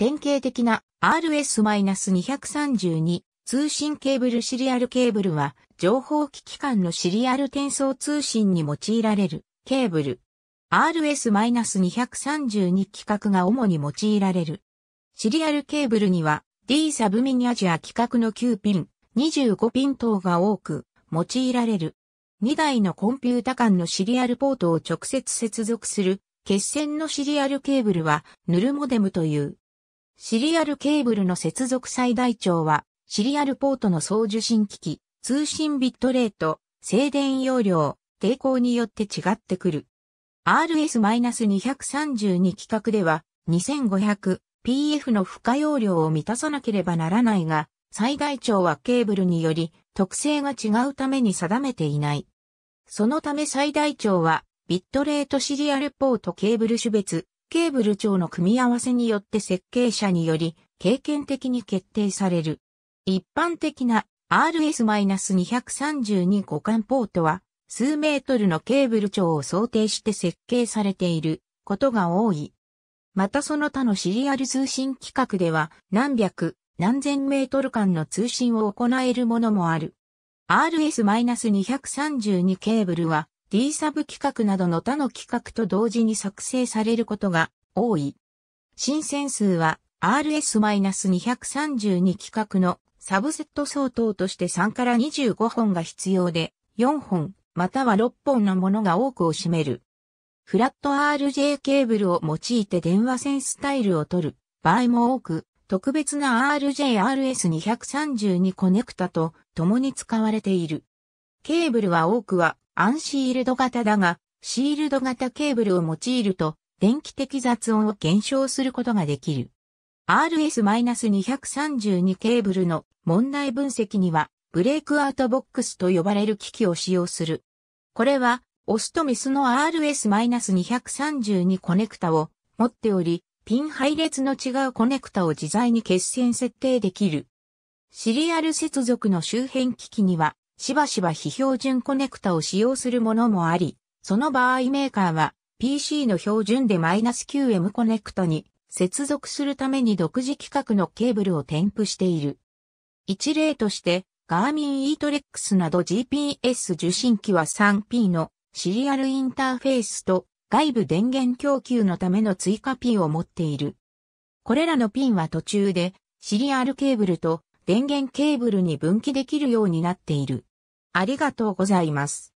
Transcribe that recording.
典型的な RS-232 通信ケーブルシリアルケーブルは情報機器間のシリアル転送通信に用いられるケーブル。RS-232 規格が主に用いられる。シリアルケーブルには D サブミニアジア規格の9ピン、25ピン等が多く用いられる。2台のコンピュータ間のシリアルポートを直接接続する決線のシリアルケーブルはヌルモデムというシリアルケーブルの接続最大長は、シリアルポートの送受信機器、通信ビットレート、静電容量、抵抗によって違ってくる。RS-232 規格では 2500PF の負荷容量を満たさなければならないが、最大長はケーブルにより特性が違うために定めていない。そのため最大長はビットレートシリアルポートケーブル種別ケーブル長の組み合わせによって設計者により経験的に決定される。一般的な RS-232 互換ポートは数メートルのケーブル長を想定して設計されていることが多い。またその他のシリアル通信規格では何百、何千メートル間の通信を行えるものもある。RS-232 ケーブルは D サブ企画などの他の企画と同時に作成されることが多い。新鮮数は RS-232 企画のサブセット相当として3から25本が必要で、4本、または6本のものが多くを占める。フラット RJ ケーブルを用いて電話線スタイルを取る場合も多く、特別な RJRS232 コネクタと共に使われている。ケーブルは多くはアンシールド型だが、シールド型ケーブルを用いると、電気的雑音を減少することができる。RS-232 ケーブルの問題分析には、ブレイクアウトボックスと呼ばれる機器を使用する。これは、オスとメスの RS-232 コネクタを持っており、ピン配列の違うコネクタを自在に決線設定できる。シリアル接続の周辺機器には、しばしば非標準コネクタを使用するものもあり、その場合メーカーは PC の標準で -QM コネクタに接続するために独自規格のケーブルを添付している。一例として、ガーミン e トレックスなど GPS 受信機は 3P のシリアルインターフェースと外部電源供給のための追加ピンを持っている。これらのピンは途中でシリアルケーブルと電源ケーブルに分岐できるようになっている。ありがとうございます。